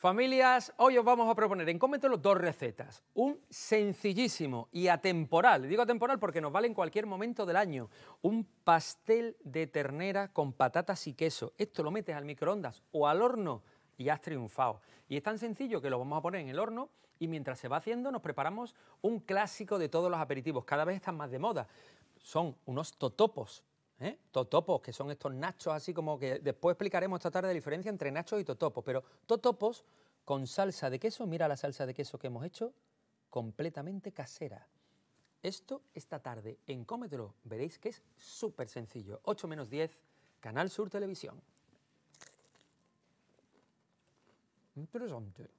Familias, hoy os vamos a proponer en los dos recetas. Un sencillísimo y atemporal, digo atemporal porque nos vale en cualquier momento del año, un pastel de ternera con patatas y queso. Esto lo metes al microondas o al horno y has triunfado. Y es tan sencillo que lo vamos a poner en el horno y mientras se va haciendo nos preparamos un clásico de todos los aperitivos, cada vez están más de moda. Son unos totopos ¿Eh? Totopos, que son estos nachos, así como que después explicaremos esta tarde la diferencia entre nachos y totopos, pero totopos con salsa de queso, mira la salsa de queso que hemos hecho, completamente casera. Esto esta tarde en Cómetro, veréis que es súper sencillo. 8 menos 10, Canal Sur Televisión. Interesante.